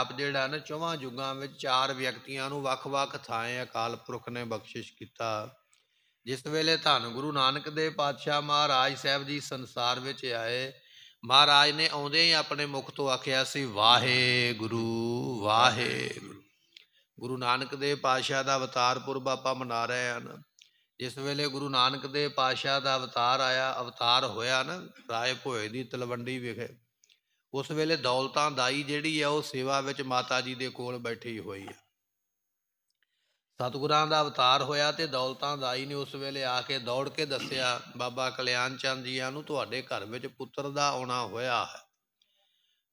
ਆਪ ਜਿਹੜਾ ਨਾ ਚੌਵਾਂ ਜੁਗਾਂ ਵਿੱਚ ਚਾਰ ਵਿਅਕਤੀਆਂ ਨੂੰ ਵੱਖ-ਵੱਖ ਥਾਂਏ ਅਕਾਲ ਪੁਰਖ ਨੇ ਬਖਸ਼ਿਸ਼ ਕੀਤਾ ਜਿਸ ਵੇਲੇ ਧੰਨ ਗੁਰੂ ਨਾਨਕ ਦੇਵ ਪਾਤਸ਼ਾਹ ਮਹਾਰਾਜ ਸਾਹਿਬ ਜੀ ਸੰਸਾਰ ਵਿੱਚ ਆਏ ਮਹਾਰਾਜ ਨੇ ਆਉਂਦੇ ਹੀ ਆਪਣੇ ਮੁਖ ਤੋਂ ਆਖਿਆ ਸੀ ਵਾਹਿਗੁਰੂ ਵਾਹਿਗੁਰੂ ਗੁਰੂ ਨਾਨਕ ਦੇਵ ਪਾਤਸ਼ਾਹ ਦਾ ਅਵਤਾਰ ਪੁਰਬ ਆਪਾਂ ਮਨਾ ਰਹੇ ਹਨ ਜਿਸ ਵੇਲੇ ਗੁਰੂ ਨਾਨਕ ਦੇਵ ਪਾਤਸ਼ਾਹ ਦਾ ਅਵਤਾਰ ਆਇਆ ਅਵਤਾਰ ਹੋਇਆ ਨਾ ਰਾਏ ਭੋਏ ਦੀ ਤਲਵੰਡੀ ਵਿਖੇ ਉਸ ਵੇਲੇ ਦੌਲਤਾਂ ਦਾਈ ਜਿਹੜੀ ਆ ਉਹ ਸੇਵਾ ਵਿੱਚ ਮਾਤਾ ਜੀ ਦੇ ਕੋਲ ਬੈਠੀ ਹੋਈ ਹੈ ਸਤਿਗੁਰਾਂ ਦਾ ਅਵਤਾਰ ਹੋਇਆ ਤੇ ਦੌਲਤਾਂ ਦਾਈ ਨੇ ਉਸ ਵੇਲੇ ਆ ਕੇ ਦੌੜ ਕੇ ਦੱਸਿਆ ਬਾਬਾ ਕਲਿਆਣ ਚੰਦ ਆ ਨੂੰ ਤੁਹਾਡੇ ਘਰ ਵਿੱਚ ਪੁੱਤਰ ਦਾ ਆਉਣਾ ਹੋਇਆ ਹੈ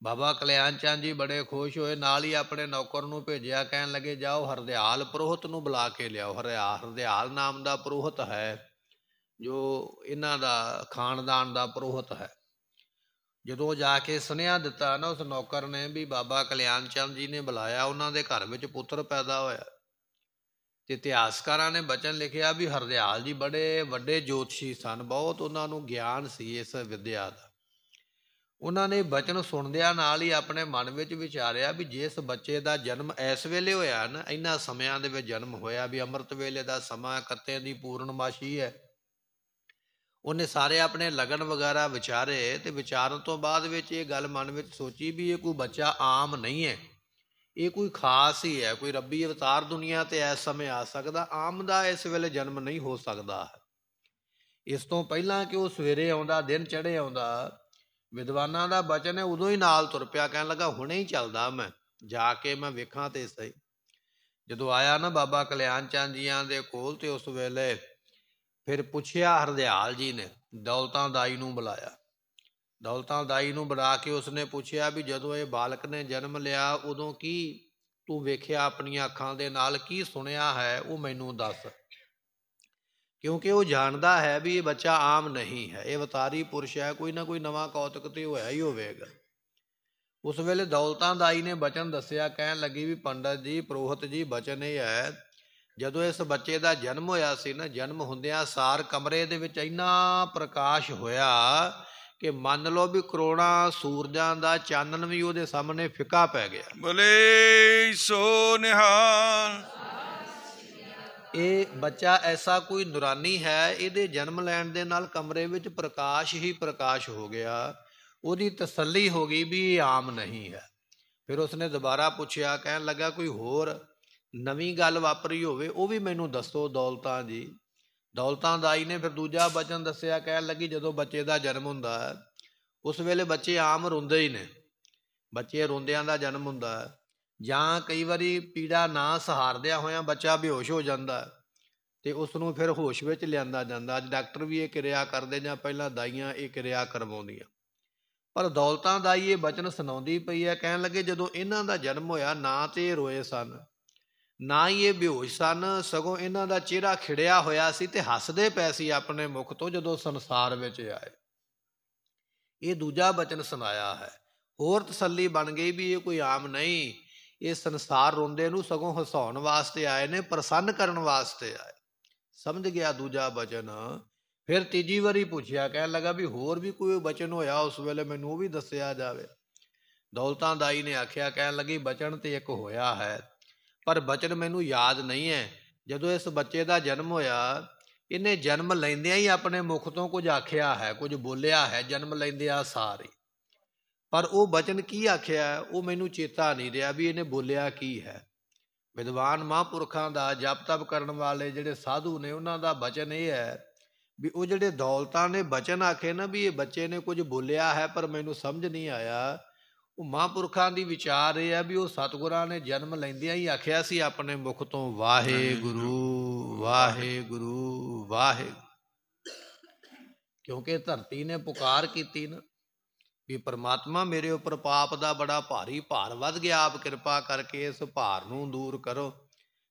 ਬਾਬਾ ਕਲਿਆਣ ਚੰਦ ਜੀ ਬੜੇ ਖੁਸ਼ ਹੋਏ ਨਾਲ ਹੀ ਆਪਣੇ ਨੌਕਰ ਨੂੰ ਭੇਜਿਆ ਕਹਿਣ ਲੱਗੇ ਜਾਓ ਹਰਦਿਆਲ ਪ੍ਰੋਹਤ ਨੂੰ ਬੁਲਾ ਕੇ ਲਿਆਓ ਹਰਿਆ ਹਰਦਿਆਲ ਨਾਮ ਦਾ ਪ੍ਰੋਹਤ ਹੈ ਜੋ ਇਹਨਾਂ ਦਾ ਖਾਨਦਾਨ ਦਾ ਪ੍ਰੋਹਤ ਹੈ ਜਦੋਂ ਜਾ ਕੇ ਸੁਨੇਹਾ ਦਿੱਤਾ ਨਾ ਉਸ ਨੌਕਰ ਨੇ ਵੀ ਬਾਬਾ ਕਲਿਆਣ ਚੰਦ ਜੀ ਨੇ ਬੁਲਾਇਆ ਉਹਨਾਂ ਦੇ ਘਰ ਵਿੱਚ ਪੁੱਤਰ ਪੈਦਾ ਹੋਇਆ ਤੇ ਇਤਿਹਾਸਕਾਰਾਂ ਨੇ ਬਚਨ ਲਿਖਿਆ ਵੀ ਹਰਦਿਆਲ ਜੀ ਬੜੇ ਵੱਡੇ ਜੋਤਸ਼ੀ ਸਨ ਬਹੁਤ ਉਹਨਾਂ ਨੂੰ ਗਿਆਨ ਸੀ ਇਸ ਵਿਦਿਆ ਦਾ ਉਹਨਾਂ ਨੇ ਬਚਨ ਸੁਣਦਿਆਂ ਨਾਲ ਹੀ ਆਪਣੇ ਮਨ ਵਿੱਚ ਵਿਚਾਰਿਆ ਵੀ ਜਿਸ ਬੱਚੇ ਦਾ ਜਨਮ ਇਸ ਵੇਲੇ ਹੋਇਆ ਨਾ ਇੰਨਾ ਸਮਿਆਂ ਦੇ ਵਿੱਚ ਜਨਮ ਹੋਇਆ ਵੀ ਅੰਮ੍ਰਿਤ ਵੇਲੇ ਦਾ ਸਮਾਂ ਕੱਤੇ ਦੀ ਪੂਰਨਮਾਸ਼ੀ ਹੈ ਉਹਨੇ ਸਾਰੇ ਆਪਣੇ ਲਗਨ ਵਗੈਰਾ ਵਿਚਾਰੇ ਤੇ ਵਿਚਾਰਨ ਤੋਂ ਬਾਅਦ ਵਿੱਚ ਇਹ ਗੱਲ ਮਨ ਵਿੱਚ ਸੋਚੀ ਵੀ ਇਹ ਕੋਈ ਬੱਚਾ ਆਮ ਨਹੀਂ ਹੈ ਇਹ ਕੋਈ ਖਾਸ ਹੀ ਹੈ ਕੋਈ ਰੱਬੀ ਅਵਤਾਰ ਦੁਨੀਆ ਤੇ ਇਸ ਸਮੇਂ ਆ ਸਕਦਾ ਆਮ ਦਾ ਇਸ ਵੇਲੇ ਜਨਮ ਨਹੀਂ ਹੋ ਸਕਦਾ ਇਸ ਤੋਂ ਪਹਿਲਾਂ ਕਿ ਉਹ ਸਵੇਰੇ ਆਉਂਦਾ ਦਿਨ ਚੜ੍ਹੇ ਆਉਂਦਾ ਵਿਦਵਾਨਾਂ ਦਾ ਬਚਨ ਹੈ ਉਦੋਂ ਹੀ ਨਾਲ ਤੁਰ ਪਿਆ ਕਹਿਣ ਲੱਗਾ ਹੁਣੇ ਹੀ ਚੱਲਦਾ ਮੈਂ ਜਾ ਕੇ ਮੈਂ ਵੇਖਾਂ ਤੇ ਸਹੀ ਜਦੋਂ ਆਇਆ ਨਾ ਬਾਬਾ ਕਲਿਆਣ ਚੰਦ ਜੀਆਂ ਦੇ ਕੋਲ ਤੇ ਉਸ ਵੇਲੇ ਫਿਰ ਪੁੱਛਿਆ ਹਰਦਿਆਲ ਜੀ ਨੇ ਦੌਲਤਾਂ ਦਾਈ ਨੂੰ ਬੁਲਾਇਆ ਦੌਲਤਾਂ ਦਾਈ ਨੂੰ ਬੁਲਾ ਕੇ ਉਸਨੇ ਪੁੱਛਿਆ ਵੀ ਜਦੋਂ ਇਹ ਬਾਲਕ ਨੇ ਜਨਮ ਲਿਆ ਉਦੋਂ ਕੀ ਤੂੰ ਵੇਖਿਆ ਆਪਣੀਆਂ ਅੱਖਾਂ ਦੇ ਨਾਲ ਕੀ ਸੁਣਿਆ ਹੈ ਉਹ ਮੈਨੂੰ ਦੱਸ ਕਿਉਂਕਿ ਉਹ ਜਾਣਦਾ ਹੈ ਵੀ ਇਹ ਬੱਚਾ ਆਮ ਨਹੀਂ ਹੈ ਇਹ ਵਤਾਰੀ ਪੁਰਸ਼ ਹੈ ਕੋਈ ਨਾ ਕੋਈ ਨਵਾਂ ਕੌਤਕ ਤੇ ਹੋਇਆ ਹੀ ਹੋਵੇਗਾ ਉਸ ਵੇਲੇ ਦੌਲਤਾਂ ਦਾਈ ਨੇ ਬਚਨ ਦੱਸਿਆ ਕਹਿਣ ਲੱਗੀ ਵੀ ਪੰਡਤ ਜੀ ਪ੍ਰੋਹਤ ਜੀ ਬਚਨ ਇਹ ਹੈ ਜਦੋਂ ਇਸ ਬੱਚੇ ਦਾ ਜਨਮ ਹੋਇਆ ਸੀ ਨਾ ਜਨਮ ਹੁੰਦਿਆਂ ਸਾਰ ਕਮਰੇ ਦੇ ਵਿੱਚ ਇੰਨਾ ਪ੍ਰਕਾਸ਼ ਹੋਇਆ ਕਿ ਮੰਨ ਲਓ ਵੀ ਕਰੋੜਾਂ ਸੂਰਜਾਂ ਦਾ ਚਾਨਣ ਵੀ ਉਹਦੇ ਸਾਹਮਣੇ ਫਿੱਕਾ ਪੈ ਗਿਆ ਬੋਲੇ ਸੋ ਨਿਹਾਲ ਇਹ ਬੱਚਾ ਐਸਾ ਕੋਈ ਨੂਰਾਨੀ ਹੈ ਇਹਦੇ ਜਨਮ ਲੈਣ ਦੇ ਨਾਲ ਕਮਰੇ ਵਿੱਚ ਪ੍ਰਕਾਸ਼ ਹੀ ਪ੍ਰਕਾਸ਼ ਹੋ ਗਿਆ ਉਹਦੀ ਤਸੱਲੀ ਹੋ ਗਈ ਵੀ ਇਹ ਆਮ ਨਹੀਂ ਹੈ ਫਿਰ ਉਸਨੇ ਦੁਬਾਰਾ ਪੁੱਛਿਆ ਕਹਿਣ ਲੱਗਾ ਕੋਈ ਹੋਰ ਨਵੀਂ ਗੱਲ ਵਾਪਰੀ ਹੋਵੇ ਉਹ ਵੀ ਮੈਨੂੰ ਦੱਸੋ ਦੌਲਤਾਂ ਜੀ ਦੌਲਤਾਂ ਦਾਈ ਨੇ ਫਿਰ ਦੂਜਾ ਬਚਨ ਦੱਸਿਆ ਕਹਿਣ ਲੱਗੀ ਜਦੋਂ ਬੱਚੇ ਦਾ ਜਨਮ ਹੁੰਦਾ ਉਸ ਵੇਲੇ ਬੱਚੇ ਆਮ ਰੋਂਦੇ ਹੀ ਨੇ ਬੱਚੇ ਰੋਂਦਿਆਂ ਦਾ ਜਨਮ ਹੁੰਦਾ ਜਾਂ ਕਈ ਵਾਰੀ ਪੀੜਾ ਨਾ ਸਹਾਰਦਿਆਂ ਹੋਇਆਂ ਬੱਚਾ ਬੇਹੋਸ਼ ਹੋ ਜਾਂਦਾ ਤੇ ਉਸ ਨੂੰ ਫਿਰ ਹੋਸ਼ ਵਿੱਚ ਲਿਆਂਦਾ ਜਾਂਦਾ ਅੱਜ ਡਾਕਟਰ ਵੀ ਇਹ ਕਿਰਿਆ ਕਰਦੇ ਜਾਂ ਪਹਿਲਾਂ ਦਾਈਆਂ ਇਹ ਕਿਰਿਆ ਕਰਵਾਉਂਦੀਆਂ ਪਰ ਦੌਲਤਾਂ ਦਾ ਇਹ ਬਚਨ ਸੁਣਾਉਂਦੀ ਪਈ ਹੈ ਕਹਿਣ ਲੱਗੇ ਜਦੋਂ ਇਹਨਾਂ ਦਾ ਜਨਮ ਹੋਇਆ ਨਾ ਤੇ ਰੋਏ ਸਨ ਨਾ ਹੀ ਇਹ ਬੇਹੋਸ਼ ਸਨ ਸਗੋਂ ਇਹਨਾਂ ਦਾ ਚਿਹਰਾ ਖਿੜਿਆ ਹੋਇਆ ਸੀ ਤੇ ਹੱਸਦੇ ਪਏ ਸੀ ਆਪਣੇ ਮੁਖ ਤੋਂ ਜਦੋਂ ਸੰਸਾਰ ਵਿੱਚ ਆਏ ਇਹ ਦੂਜਾ ਬਚਨ ਸੁਣਾਇਆ ਹੈ ਹੋਰ ਤਸੱਲੀ ਬਣ ਗਈ ਵੀ ਇਹ ਕੋਈ ਆਮ ਨਹੀਂ ਇਹ ਸੰਸਾਰ ਰੋਂਦੇ ਨੂੰ ਸਗੋਂ ਹਸਾਉਣ ਵਾਸਤੇ ਆਏ ਨੇ ਪ੍ਰਸੰਨ ਕਰਨ ਵਾਸਤੇ ਆਏ ਸਮਝ ਗਿਆ ਦੂਜਾ ਬਚਨ ਫਿਰ ਤੀਜੀ ਵਾਰੀ ਪੁੱਛਿਆ ਕਹਿਣ ਲੱਗਾ ਵੀ ਹੋਰ ਵੀ ਕੋਈ ਬਚਨ ਹੋਇਆ ਉਸ ਵੇਲੇ ਮੈਨੂੰ ਉਹ ਵੀ ਦੱਸਿਆ ਜਾਵੇ ਦੌਲਤਾਂ ਦਾਈ ਨੇ ਆਖਿਆ ਕਹਿਣ ਲੱਗੀ ਬਚਨ ਤੇ ਇੱਕ ਹੋਇਆ ਹੈ ਪਰ ਬਚਨ ਮੈਨੂੰ ਯਾਦ ਨਹੀਂ ਹੈ ਜਦੋਂ ਇਸ ਬੱਚੇ ਦਾ ਜਨਮ ਹੋਇਆ ਇਹਨੇ ਜਨਮ ਲੈਂਦਿਆਂ ਹੀ ਆਪਣੇ ਮੁਖ ਤੋਂ ਕੁਝ ਆਖਿਆ ਹੈ ਕੁਝ ਬੋਲਿਆ ਹੈ ਜਨਮ ਲੈਂਦਿਆਂ ਸਾਰੇ ਪਰ ਉਹ ਬਚਨ ਕੀ ਆਖਿਆ ਉਹ ਮੈਨੂੰ ਚੇਤਾ ਨਹੀਂ ਰਿਹਾ ਵੀ ਇਹਨੇ ਬੋਲਿਆ ਕੀ ਹੈ ਵਿਦਵਾਨ ਮਹਾਂਪੁਰਖਾਂ ਦਾ ਜਪ ਤਪ ਕਰਨ ਵਾਲੇ ਜਿਹੜੇ ਸਾਧੂ ਨੇ ਉਹਨਾਂ ਦਾ ਬਚਨ ਇਹ ਹੈ ਵੀ ਉਹ ਜਿਹੜੇ ਦੌਲਤਾਂ ਨੇ ਬਚਨ ਆਖੇ ਨਾ ਵੀ ਇਹ ਬੱਚੇ ਨੇ ਕੁਝ ਬੋਲਿਆ ਹੈ ਪਰ ਮੈਨੂੰ ਸਮਝ ਨਹੀਂ ਆਇਆ ਉਹ ਮਹਾਂਪੁਰਖਾਂ ਦੀ ਵਿਚਾਰ ਇਹ ਆ ਵੀ ਉਹ ਸਤਗੁਰਾਂ ਨੇ ਜਨਮ ਲੈਂਦਿਆਂ ਹੀ ਆਖਿਆ ਸੀ ਆਪਣੇ ਮੁਖ ਤੋਂ ਵਾਹਿਗੁਰੂ ਵਾਹਿਗੁਰੂ ਵਾਹਿਗੁਰੂ ਕਿਉਂਕਿ ਧਰਤੀ ਨੇ ਪੁਕਾਰ ਕੀਤੀ ਨਾ ਵੀ ਪ੍ਰਮਾਤਮਾ ਮੇਰੇ ਉੱਪਰ ਪਾਪ ਦਾ ਬੜਾ ਭਾਰੀ ਭਾਰ ਵੱਧ ਗਿਆ ਆਪ ਕਿਰਪਾ ਕਰਕੇ ਇਸ ਭਾਰ ਨੂੰ ਦੂਰ ਕਰੋ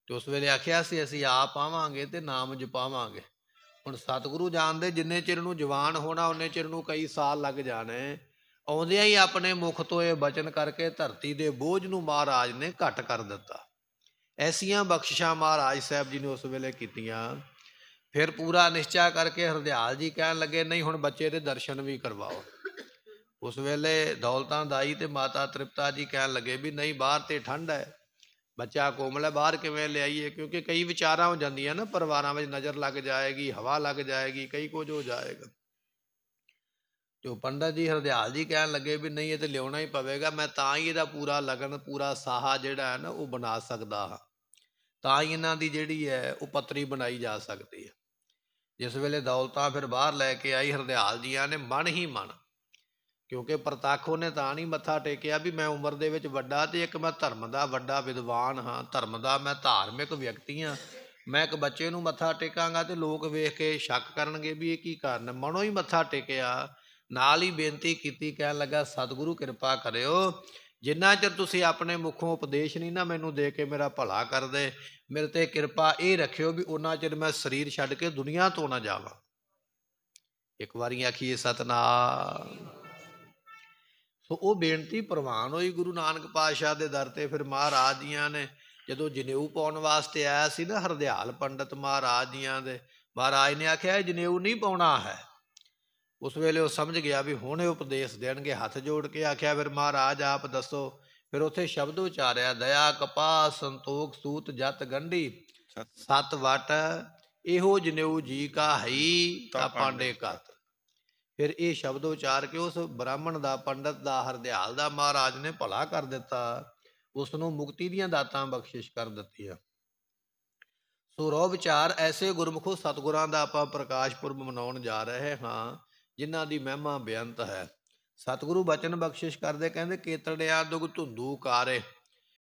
ਤੇ ਉਸ ਵੇਲੇ ਆਖਿਆ ਸੀ ਅਸੀਂ ਆਪ ਆਵਾਂਗੇ ਤੇ ਨਾਮ ਜਪਾਵਾਂਗੇ ਹੁਣ ਸਤਿਗੁਰੂ ਜਾਣਦੇ ਜਿੰਨੇ ਚਿਰ ਨੂੰ ਜਵਾਨ ਹੋਣਾ ਉਹਨੇ ਚਿਰ ਨੂੰ ਕਈ ਸਾਲ ਲੱਗ ਜਾਣੇ ਆਉਂਦਿਆਂ ਹੀ ਆਪਣੇ ਮੁਖ ਤੋਂ ਇਹ ਬਚਨ ਕਰਕੇ ਧਰਤੀ ਦੇ ਬੋਝ ਨੂੰ ਮਹਾਰਾਜ ਨੇ ਘਟ ਕਰ ਦਿੱਤਾ ਐਸੀਆਂ ਬਖਸ਼ਿਸ਼ਾਂ ਮਹਾਰਾਜ ਸਾਹਿਬ ਜੀ ਨੇ ਉਸ ਵੇਲੇ ਕੀਤੀਆਂ ਫਿਰ ਪੂਰਾ ਨਿਸ਼ਚਾ ਕਰਕੇ ਹਰਦਿਆਲ ਜੀ ਕਹਿਣ ਲੱਗੇ ਨਹੀਂ ਹੁਣ ਬੱਚੇ ਦੇ ਦਰਸ਼ਨ ਵੀ ਕਰਵਾਓ ਉਸ ਵੇਲੇ ਦੌਲਤਾਂ ਦਾਈ ਤੇ ਮਾਤਾ ਤ੍ਰਿਪਤਾ ਜੀ ਕਹਿਣ ਲੱਗੇ ਵੀ ਨਹੀਂ ਬਾਹਰ ਤੇ ਠੰਡ ਹੈ ਬੱਚਾ ਕੋਮਲ ਹੈ ਬਾਹਰ ਕਿਵੇਂ ਲਿਆਈਏ ਕਿਉਂਕਿ ਕਈ ਵਿਚਾਰਾਂ ਹੋ ਜਾਂਦੀਆਂ ਨਾ ਪਰਿਵਾਰਾਂ ਵਿੱਚ ਨਜ਼ਰ ਲੱਗ ਜਾਏਗੀ ਹਵਾ ਲੱਗ ਜਾਏਗੀ ਕਈ ਕੁਝ ਹੋ ਜਾਏਗਾ ਜੋ ਪੰਡਤ ਜੀ ਹਰਦਿਆਲ ਜੀ ਕਹਿਣ ਲੱਗੇ ਵੀ ਨਹੀਂ ਇਹ ਤੇ ਲਿਉਣਾ ਹੀ ਪਵੇਗਾ ਮੈਂ ਤਾਂ ਹੀ ਇਹਦਾ ਪੂਰਾ ਲਗਨ ਪੂਰਾ ਸਾਹਾ ਜਿਹੜਾ ਹੈ ਨਾ ਉਹ ਬਣਾ ਸਕਦਾ ਹਾਂ ਤਾਂ ਹੀ ਇਹਨਾਂ ਦੀ ਜਿਹੜੀ ਹੈ ਉਹ ਪਤਰੀ ਬਣਾਈ ਜਾ ਸਕਦੀ ਹੈ ਜਿਸ ਵੇਲੇ ਦੌਲਤਾਂ ਫਿਰ ਬਾਹਰ ਲੈ ਕੇ ਆਈ ਹਰਦਿਆਲ ਜੀਆਂ ਨੇ ਮਨ ਹੀ ਮਨ ਕਿਉਂਕਿ ਪ੍ਰਤੱਖ ਉਹਨੇ ਤਾਂ ਨਹੀਂ ਮੱਥਾ ਟੇਕਿਆ ਵੀ ਮੈਂ ਉਮਰ ਦੇ ਵਿੱਚ ਵੱਡਾ ਤੇ ਇੱਕ ਮੈਂ ਧਰਮ ਦਾ ਵੱਡਾ ਵਿਦਵਾਨ ਹਾਂ ਧਰਮ ਦਾ ਮੈਂ ਧਾਰਮਿਕ ਵਿਅਕਤੀ ਹਾਂ ਮੈਂ ਇੱਕ ਬੱਚੇ ਨੂੰ ਮੱਥਾ ਟੇਕਾਂਗਾ ਤੇ ਲੋਕ ਵੇਖ ਕੇ ਸ਼ੱਕ ਕਰਨਗੇ ਵੀ ਇਹ ਕੀ ਕਾਰਨ ਮਨੋਂ ਹੀ ਮੱਥਾ ਟੇਕਿਆ ਨਾਲ ਹੀ ਬੇਨਤੀ ਕੀਤੀ ਕਹਿਣ ਲੱਗਾ ਸਤਿਗੁਰੂ ਕਿਰਪਾ ਕਰਿਓ ਜਿੰਨਾ ਚਿਰ ਤੁਸੀਂ ਆਪਣੇ ਮੁਖੋਂ ਉਪਦੇਸ਼ ਨਹੀਂ ਨਾ ਮੈਨੂੰ ਦੇ ਕੇ ਮੇਰਾ ਭਲਾ ਕਰਦੇ ਮੇਰੇ ਤੇ ਕਿਰਪਾ ਇਹ ਰੱਖਿਓ ਵੀ ਉਹਨਾਂ ਚਿਰ ਮੈਂ ਸਰੀਰ ਛੱਡ ਕੇ ਦੁਨੀਆ ਤੋਂ ਨਾ ਜਾਵਾਂ ਇੱਕ ਵਾਰੀ ਆਖੀਏ ਸਤਨਾਮ ਸੋ ਉਹ ਬੇਨਤੀ ਪ੍ਰਵਾਨ ਹੋਈ ਗੁਰੂ ਨਾਨਕ ਪਾਤਸ਼ਾਹ ਦੇ ਦਰ ਤੇ ਫਿਰ ਮਹਾਰਾਜ ਜੀਆਂ ਨੇ ਜਦੋਂ ਜਨੇਊ ਪਾਉਣ ਵਾਸਤੇ ਆਇਆ ਸੀ ਨਾ ਹਰਦਿਆਲ ਪੰਡਤ ਮਹਾਰਾਜ ਜੀਆਂ ਦੇ ਮਹਾਰਾਜ ਨੇ ਆਖਿਆ ਜਨੇਊ ਨਹੀਂ ਪਾਉਣਾ ਹੈ ਉਸ ਵੇਲੇ ਉਹ ਸਮਝ ਗਿਆ ਵੀ ਹੁਣ ਇਹ ਉਪਦੇਸ਼ ਦੇਣਗੇ ਹੱਥ ਜੋੜ ਕੇ ਆਖਿਆ ਫਿਰ ਮਹਾਰਾਜ ਆਪ ਦੱਸੋ ਫਿਰ ਉਥੇ ਸ਼ਬਦ ਉਚਾਰਿਆ ਦਇਆ ਕਪਾ ਸੰਤੋਖ ਸੂਤ ਜਤ ਗੰਢੀ ਸਤ ਵਟ ਇਹੋ ਜਨੇਉ ਜੀ ਕਾ ਹਈ ਤਾਂ ਪਾਂਡੇ ਕਤ ਫਿਰ ਇਹ ਸ਼ਬਦ ਉਚਾਰ ਕੇ ਉਸ ਬ੍ਰਾਹਮਣ ਦਾ ਪੰਡਤ ਦਾ ਹਰਦਿਆਲ ਦਾ ਮਹਾਰਾਜ ਨੇ ਭਲਾ ਕਰ ਦਿੱਤਾ ਉਸ ਨੂੰ ਮੁਕਤੀ ਦੀਆਂ ਦਾਤਾਂ ਬਖਸ਼ਿਸ਼ ਕਰ ਦਿੱਤੀਆਂ ਸੋ ਰੋ ਵਿਚਾਰ ਐਸੇ ਗੁਰਮਖੋ ਸਤਗੁਰਾਂ ਦਾ ਆਪਾਂ ਪ੍ਰਕਾਸ਼ ਪੁਰਬ ਮਨਾਉਣ ਜਾ ਰਹੇ ਹਾਂ ਜਿਨ੍ਹਾਂ ਦੀ ਮਹਿਮਾ ਬੇਅੰਤ ਹੈ ਸਤਿਗੁਰੂ ਬਚਨ ਬਖਸ਼ਿਸ਼ ਕਰਦੇ ਕਹਿੰਦੇ ਕੇਤੜਿਆ ਦੁਗ ਧੁੰਦੂ ਕਾਰੇ